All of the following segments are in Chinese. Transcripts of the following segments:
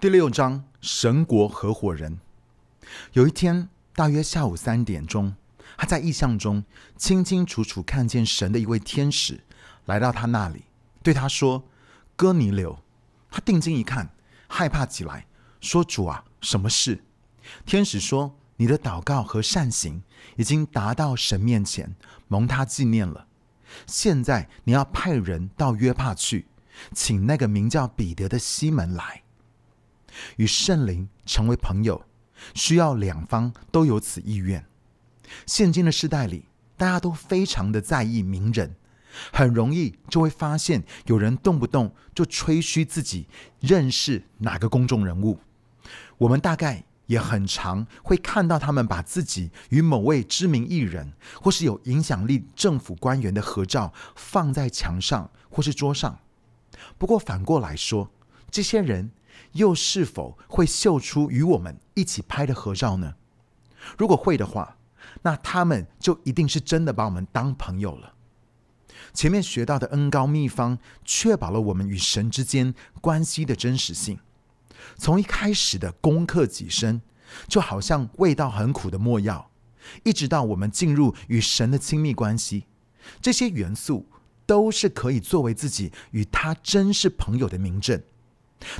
第六章，神国合伙人。有一天，大约下午三点钟，他在意象中清清楚楚看见神的一位天使来到他那里，对他说：“哥尼流。”他定睛一看，害怕起来，说：“主啊，什么事？”天使说：“你的祷告和善行已经达到神面前，蒙他纪念了。现在你要派人到约帕去，请那个名叫彼得的西门来。”与圣灵成为朋友，需要两方都有此意愿。现今的时代里，大家都非常的在意名人，很容易就会发现有人动不动就吹嘘自己认识哪个公众人物。我们大概也很常会看到他们把自己与某位知名艺人或是有影响力政府官员的合照放在墙上或是桌上。不过反过来说，这些人。又是否会秀出与我们一起拍的合照呢？如果会的话，那他们就一定是真的把我们当朋友了。前面学到的恩高秘方，确保了我们与神之间关系的真实性。从一开始的攻克己身，就好像味道很苦的墨药，一直到我们进入与神的亲密关系，这些元素都是可以作为自己与他真是朋友的明证。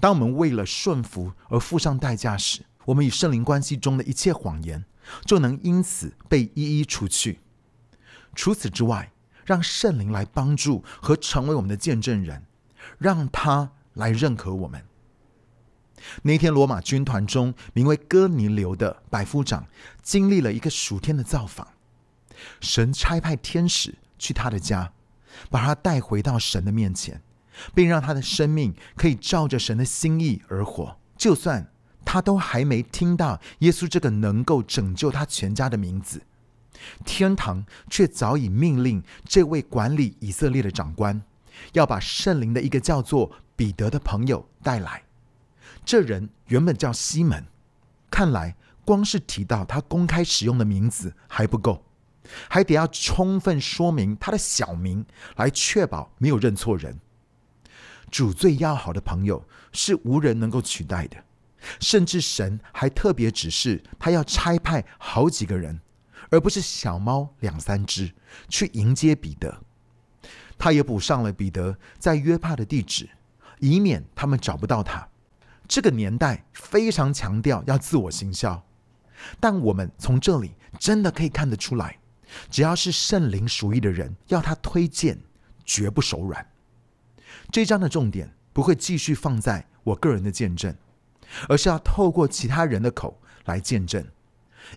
当我们为了顺服而付上代价时，我们与圣灵关系中的一切谎言就能因此被一一除去。除此之外，让圣灵来帮助和成为我们的见证人，让他来认可我们。那天，罗马军团中名为哥尼流的百夫长经历了一个暑天的造访，神差派天使去他的家，把他带回到神的面前。并让他的生命可以照着神的心意而活。就算他都还没听到耶稣这个能够拯救他全家的名字，天堂却早已命令这位管理以色列的长官，要把圣灵的一个叫做彼得的朋友带来。这人原本叫西门。看来，光是提到他公开使用的名字还不够，还得要充分说明他的小名，来确保没有认错人。主最要好的朋友是无人能够取代的，甚至神还特别指示他要差派好几个人，而不是小猫两三只去迎接彼得。他也补上了彼得在约帕的地址，以免他们找不到他。这个年代非常强调要自我行销，但我们从这里真的可以看得出来，只要是圣灵属意的人，要他推荐，绝不手软。这章的重点不会继续放在我个人的见证，而是要透过其他人的口来见证，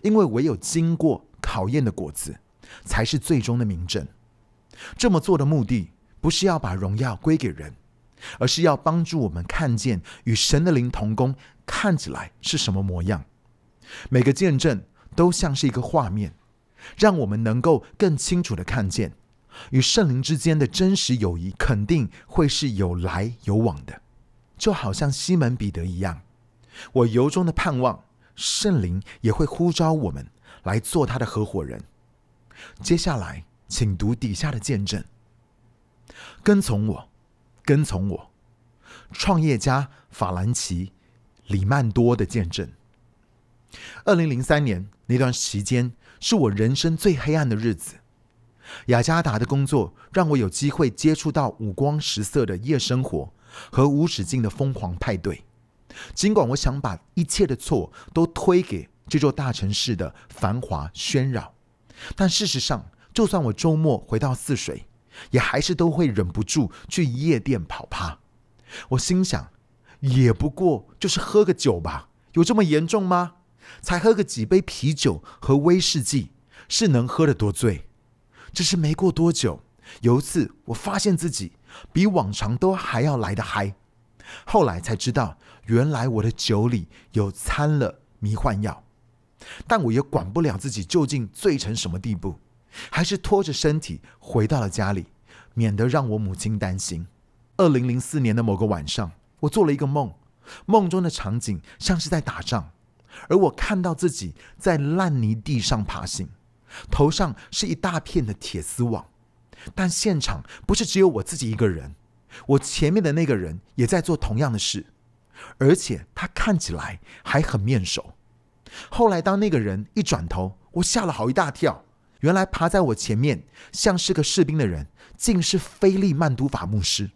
因为唯有经过考验的果子，才是最终的明证。这么做的目的不是要把荣耀归给人，而是要帮助我们看见与神的灵同工看起来是什么模样。每个见证都像是一个画面，让我们能够更清楚的看见。与圣灵之间的真实友谊肯定会是有来有往的，就好像西门彼得一样。我由衷的盼望圣灵也会呼召我们来做他的合伙人。接下来，请读底下的见证：跟从我，跟从我。创业家法兰奇·里曼多的见证。2003年那段时间是我人生最黑暗的日子。雅加达的工作让我有机会接触到五光十色的夜生活和无止境的疯狂派对。尽管我想把一切的错都推给这座大城市的繁华喧扰，但事实上，就算我周末回到泗水，也还是都会忍不住去夜店跑趴。我心想，也不过就是喝个酒吧，有这么严重吗？才喝个几杯啤酒和威士忌，是能喝得多醉？只是没过多久，有一次我发现自己比往常都还要来的嗨。后来才知道，原来我的酒里有掺了迷幻药。但我也管不了自己究竟醉成什么地步，还是拖着身体回到了家里，免得让我母亲担心。二零零四年的某个晚上，我做了一个梦，梦中的场景像是在打仗，而我看到自己在烂泥地上爬行。头上是一大片的铁丝网，但现场不是只有我自己一个人。我前面的那个人也在做同样的事，而且他看起来还很面熟。后来，当那个人一转头，我吓了好一大跳。原来爬在我前面，像是个士兵的人，竟是菲利曼都法牧师。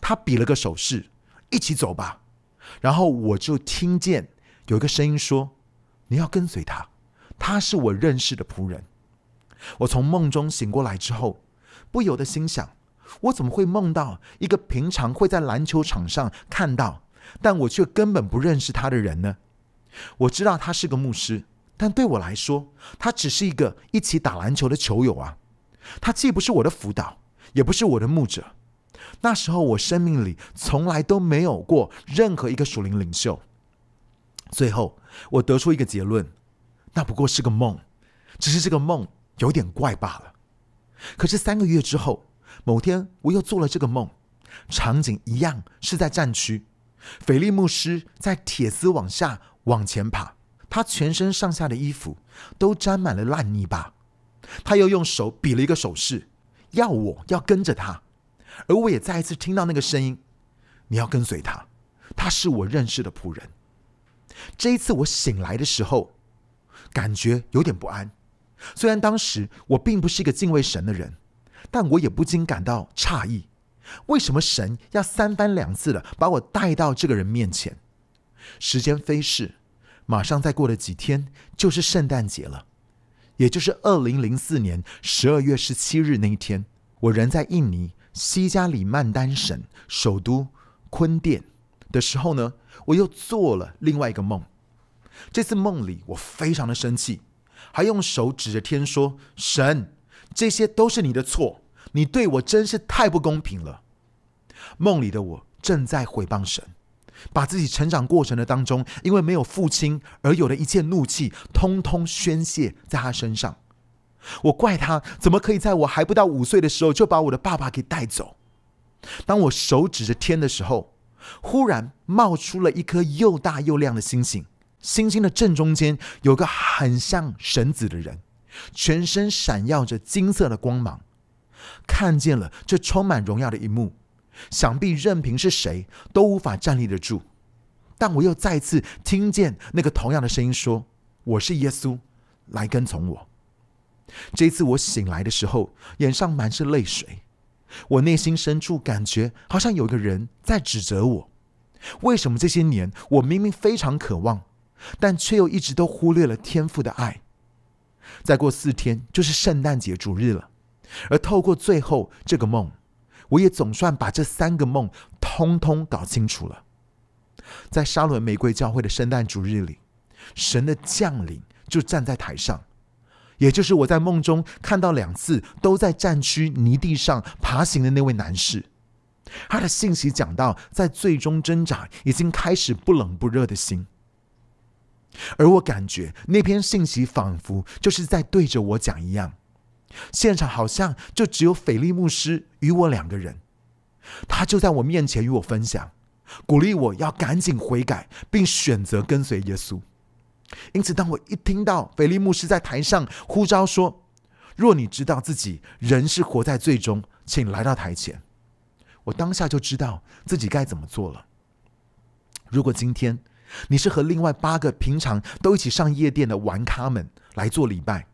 他比了个手势：“一起走吧。”然后我就听见有一个声音说：“你要跟随他。”他是我认识的仆人。我从梦中醒过来之后，不由得心想：我怎么会梦到一个平常会在篮球场上看到，但我却根本不认识他的人呢？我知道他是个牧师，但对我来说，他只是一个一起打篮球的球友啊。他既不是我的辅导，也不是我的牧者。那时候，我生命里从来都没有过任何一个属灵领袖。最后，我得出一个结论。那不过是个梦，只是这个梦有点怪罢了。可是三个月之后，某天我又做了这个梦，场景一样是在战区，菲利牧师在铁丝往下往前爬，他全身上下的衣服都沾满了烂泥巴，他又用手比了一个手势，要我要跟着他，而我也再一次听到那个声音：“你要跟随他，他是我认识的仆人。”这一次我醒来的时候。感觉有点不安，虽然当时我并不是一个敬畏神的人，但我也不禁感到诧异，为什么神要三番两次的把我带到这个人面前？时间飞逝，马上再过了几天，就是圣诞节了，也就是二零零四年十二月十七日那一天，我人在印尼西加里曼丹省首都昆甸的时候呢，我又做了另外一个梦。这次梦里，我非常的生气，还用手指着天说：“神，这些都是你的错，你对我真是太不公平了。”梦里的我正在毁谤神，把自己成长过程的当中，因为没有父亲而有的一切怒气，通通宣泄在他身上。我怪他怎么可以在我还不到五岁的时候就把我的爸爸给带走。当我手指着天的时候，忽然冒出了一颗又大又亮的星星。星星的正中间有个很像神子的人，全身闪耀着金色的光芒，看见了这充满荣耀的一幕，想必任凭是谁都无法站立得住。但我又再次听见那个同样的声音说：“我是耶稣，来跟从我。”这次我醒来的时候，眼上满是泪水，我内心深处感觉好像有个人在指责我：为什么这些年我明明非常渴望？但却又一直都忽略了天父的爱。再过四天就是圣诞节主日了，而透过最后这个梦，我也总算把这三个梦通通搞清楚了。在沙伦玫瑰教会的圣诞主日里，神的降临就站在台上，也就是我在梦中看到两次都在战区泥地上爬行的那位男士。他的信息讲到，在最终挣扎已经开始不冷不热的心。而我感觉那篇信息仿佛就是在对着我讲一样，现场好像就只有斐利牧师与我两个人，他就在我面前与我分享，鼓励我要赶紧悔改，并选择跟随耶稣。因此，当我一听到斐利牧师在台上呼召说：“若你知道自己仍是活在最终，请来到台前。”我当下就知道自己该怎么做了。如果今天，你是和另外八个平常都一起上夜店的玩咖们来做礼拜，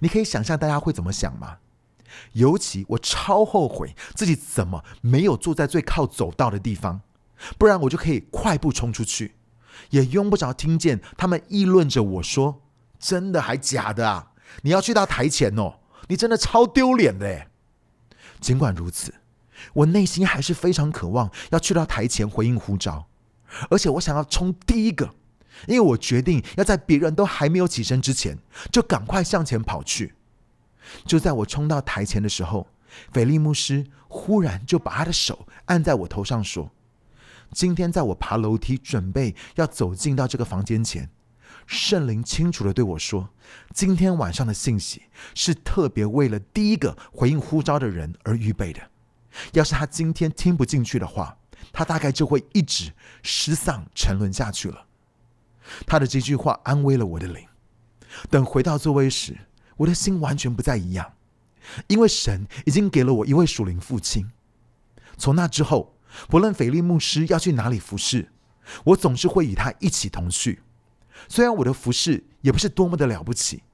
你可以想象大家会怎么想吗？尤其我超后悔自己怎么没有坐在最靠走道的地方，不然我就可以快步冲出去，也用不着听见他们议论着我说真的还假的啊？你要去到台前哦，你真的超丢脸的尽管如此，我内心还是非常渴望要去到台前回应呼召。而且我想要冲第一个，因为我决定要在别人都还没有起身之前，就赶快向前跑去。就在我冲到台前的时候，菲利牧师忽然就把他的手按在我头上，说：“今天在我爬楼梯准备要走进到这个房间前，圣灵清楚的对我说，今天晚上的信息是特别为了第一个回应呼召的人而预备的。要是他今天听不进去的话。”他大概就会一直失丧、沉沦下去了。他的这句话安慰了我的灵。等回到座位时，我的心完全不再一样，因为神已经给了我一位属灵父亲。从那之后，不论菲利牧师要去哪里服侍，我总是会与他一起同去。虽然我的服侍也不是多么的了不起，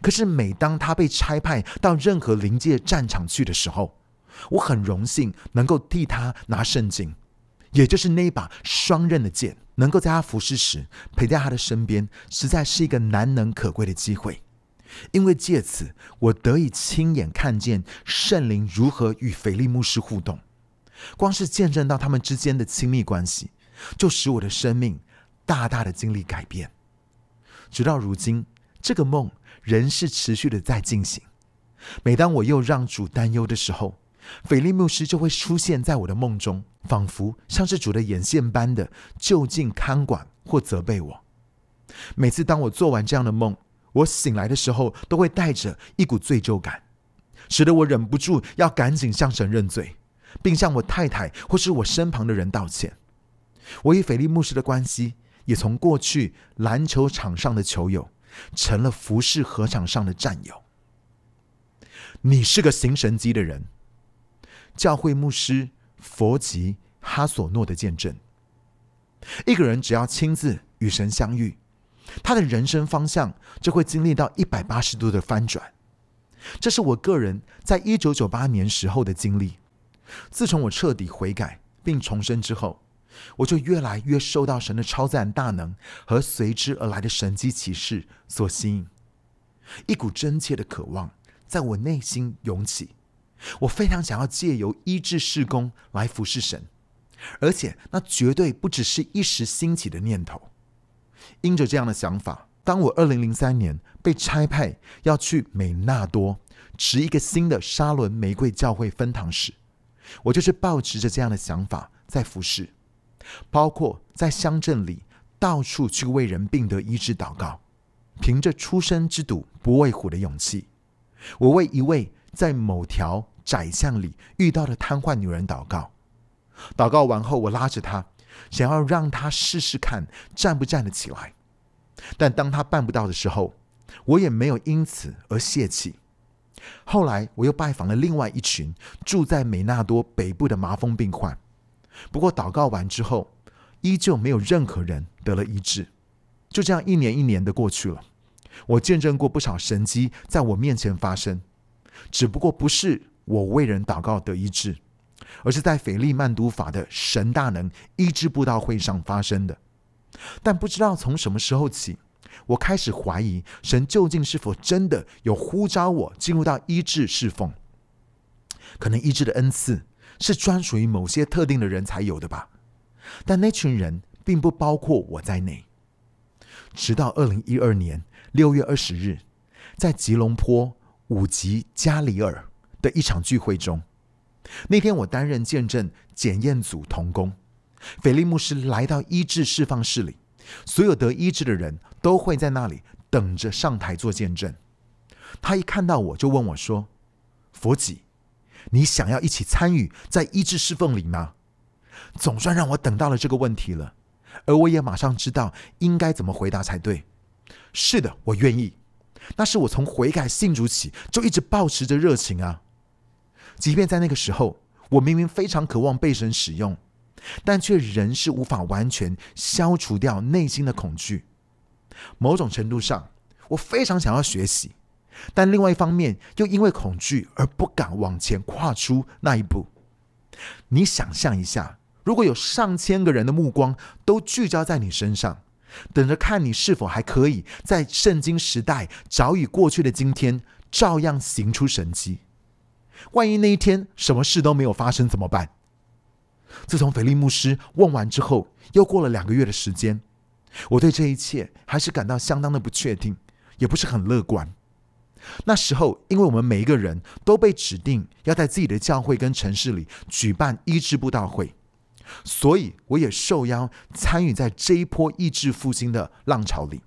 可是每当他被差派到任何临界战场去的时候，我很荣幸能够替他拿圣经。也就是那一把双刃的剑，能够在他服侍时陪在他的身边，实在是一个难能可贵的机会。因为借此，我得以亲眼看见圣灵如何与腓力牧师互动。光是见证到他们之间的亲密关系，就使我的生命大大的经历改变。直到如今，这个梦仍是持续的在进行。每当我又让主担忧的时候，菲利牧师就会出现在我的梦中，仿佛像是主的眼线般的就近看管或责备我。每次当我做完这样的梦，我醒来的时候，都会带着一股罪疚感，使得我忍不住要赶紧向神认罪，并向我太太或是我身旁的人道歉。我与菲利牧师的关系也从过去篮球场上的球友，成了服饰合场上的战友。你是个行神机的人。教会牧师佛吉哈索诺的见证：一个人只要亲自与神相遇，他的人生方向就会经历到一百八十度的翻转。这是我个人在一九九八年时候的经历。自从我彻底悔改并重生之后，我就越来越受到神的超自然大能和随之而来的神机骑士所吸引，一股真切的渴望在我内心涌起。我非常想要借由医治事工来服侍神，而且那绝对不只是一时兴起的念头。因着这样的想法，当我二零零三年被差派要去美纳多持一个新的沙伦玫瑰教会分堂时，我就是抱持着这样的想法在服侍，包括在乡镇里到处去为人病得医治祷告。凭着初生之犊不畏虎的勇气，我为一位在某条。窄巷里遇到的瘫痪女人祷告，祷告完后，我拉着她，想要让她试试看站不站得起来。但当她办不到的时候，我也没有因此而泄气。后来，我又拜访了另外一群住在美纳多北部的麻风病患，不过祷告完之后，依旧没有任何人得了医治。就这样，一年一年的过去了，我见证过不少神迹在我面前发生，只不过不是。我为人祷告得医治，而是在斐利曼读法的神大能医治布道会上发生的。但不知道从什么时候起，我开始怀疑神究竟是否真的有呼召我进入到医治侍奉。可能医治的恩赐是专属于某些特定的人才有的吧，但那群人并不包括我在内。直到二零一二年六月二十日，在吉隆坡五吉加里尔。的一场聚会中，那天我担任见证检验组同工，菲利牧师来到医治释放室里，所有得医治的人都会在那里等着上台做见证。他一看到我就问我说：“佛吉，你想要一起参与在医治侍放里吗？”总算让我等到了这个问题了，而我也马上知道应该怎么回答才对。是的，我愿意。那是我从悔改信主起就一直保持着热情啊。即便在那个时候，我明明非常渴望被神使用，但却仍是无法完全消除掉内心的恐惧。某种程度上，我非常想要学习，但另外一方面又因为恐惧而不敢往前跨出那一步。你想象一下，如果有上千个人的目光都聚焦在你身上，等着看你是否还可以在圣经时代早已过去的今天，照样行出神迹。万一那一天什么事都没有发生怎么办？自从腓力牧师问完之后，又过了两个月的时间，我对这一切还是感到相当的不确定，也不是很乐观。那时候，因为我们每一个人都被指定要在自己的教会跟城市里举办医治部大会，所以我也受邀参与在这一波医治复兴的浪潮里。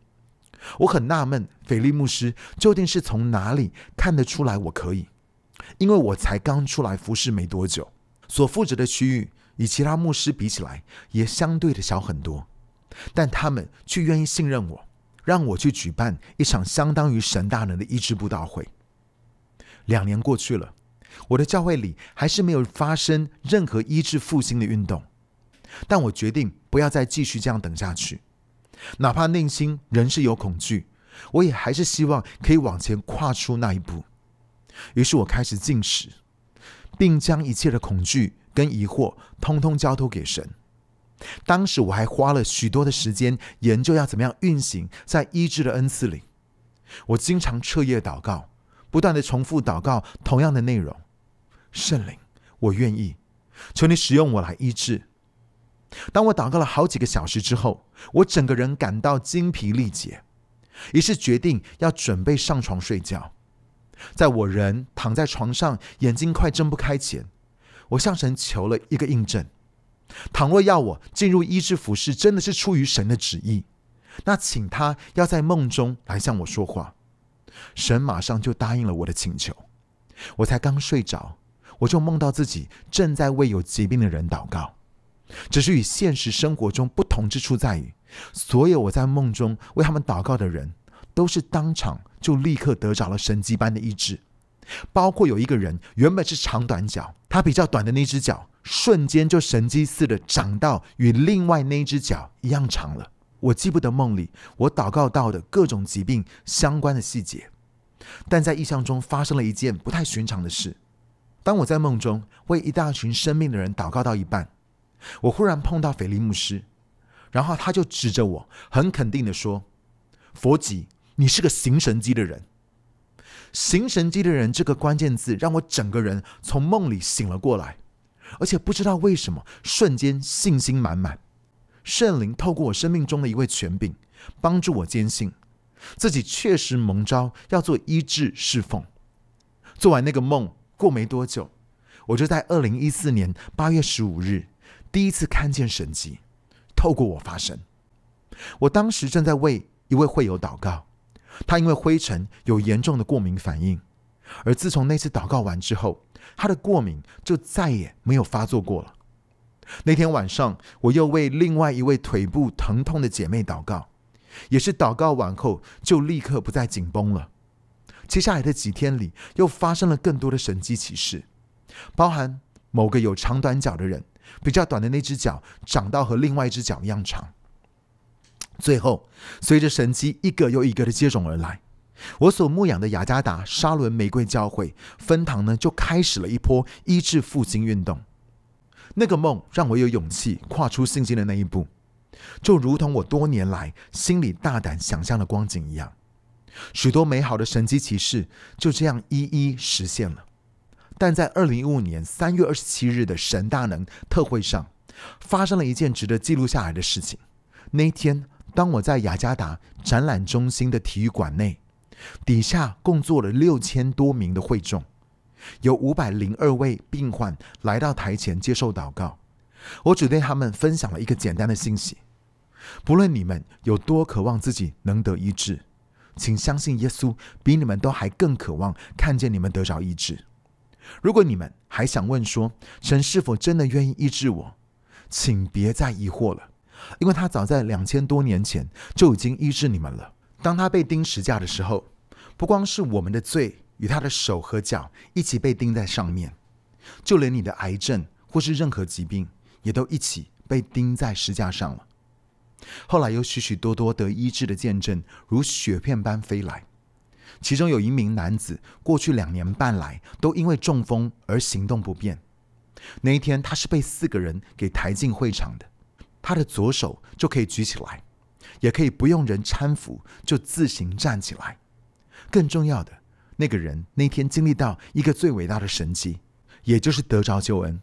我很纳闷，菲利牧师究竟是从哪里看得出来我可以？因为我才刚出来服侍没多久，所负责的区域与其他牧师比起来也相对的小很多，但他们却愿意信任我，让我去举办一场相当于神大能的医治布道会。两年过去了，我的教会里还是没有发生任何医治复兴的运动，但我决定不要再继续这样等下去，哪怕内心仍是有恐惧，我也还是希望可以往前跨出那一步。于是我开始进食，并将一切的恐惧跟疑惑通通交托给神。当时我还花了许多的时间研究要怎么样运行在医治的恩赐里。我经常彻夜祷告，不断的重复祷告同样的内容：圣灵，我愿意，求你使用我来医治。当我祷告了好几个小时之后，我整个人感到精疲力竭，于是决定要准备上床睡觉。在我人躺在床上，眼睛快睁不开前，我向神求了一个印证。倘若要我进入医治服饰，真的是出于神的旨意，那请他要在梦中来向我说话。神马上就答应了我的请求。我才刚睡着，我就梦到自己正在为有疾病的人祷告。只是与现实生活中不同之处在于，所有我在梦中为他们祷告的人。都是当场就立刻得着了神迹般的医治，包括有一个人原本是长短脚，他比较短的那只脚瞬间就神迹似的长到与另外那只脚一样长了。我记不得梦里我祷告到的各种疾病相关的细节，但在意象中发生了一件不太寻常的事：当我在梦中为一大群生病的人祷告到一半，我忽然碰到腓力牧师，然后他就指着我，很肯定的说：“佛吉。”你是个行神机的人，行神机的人这个关键字让我整个人从梦里醒了过来，而且不知道为什么瞬间信心满满。圣灵透过我生命中的一位权柄，帮助我坚信自己确实蒙召要做医治侍奉。做完那个梦，过没多久，我就在二零一四年八月十五日第一次看见神迹，透过我发生。我当时正在为一位会友祷告。他因为灰尘有严重的过敏反应，而自从那次祷告完之后，他的过敏就再也没有发作过了。那天晚上，我又为另外一位腿部疼痛的姐妹祷告，也是祷告完后就立刻不再紧绷了。接下来的几天里，又发生了更多的神迹奇事，包含某个有长短脚的人，比较短的那只脚长到和另外一只脚一样长。最后，随着神机一个又一个的接踵而来，我所牧养的雅加达沙伦玫瑰教会分堂呢，就开始了一波医治复兴运动。那个梦让我有勇气跨出信心的那一步，就如同我多年来心里大胆想象的光景一样，许多美好的神机骑士就这样一一实现了。但在二零一五年三月二十七日的神大能特会上，发生了一件值得记录下来的事情。那一天。当我在雅加达展览中心的体育馆内，底下共坐了六千多名的会众，有五百零二位病患来到台前接受祷告。我只对他们分享了一个简单的信息：不论你们有多渴望自己能得医治，请相信耶稣比你们都还更渴望看见你们得着医治。如果你们还想问说，神是否真的愿意医治我，请别再疑惑了。因为他早在两千多年前就已经医治你们了。当他被钉石架的时候，不光是我们的罪与他的手和脚一起被钉在上面，就连你的癌症或是任何疾病也都一起被钉在石架上了。后来有许许多多得医治的见证如雪片般飞来，其中有一名男子，过去两年半来都因为中风而行动不便。那一天，他是被四个人给抬进会场的。他的左手就可以举起来，也可以不用人搀扶就自行站起来。更重要的，那个人那天经历到一个最伟大的神迹，也就是得着救恩。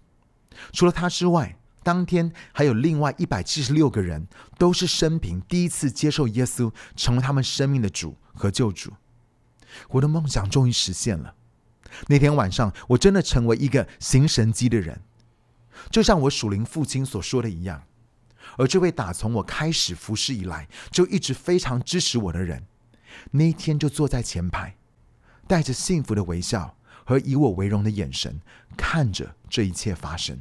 除了他之外，当天还有另外一百七十六个人，都是生平第一次接受耶稣成为他们生命的主和救主。我的梦想终于实现了。那天晚上，我真的成为一个行神迹的人，就像我属灵父亲所说的一样。而这位打从我开始服侍以来就一直非常支持我的人，那一天就坐在前排，带着幸福的微笑和以我为荣的眼神，看着这一切发生。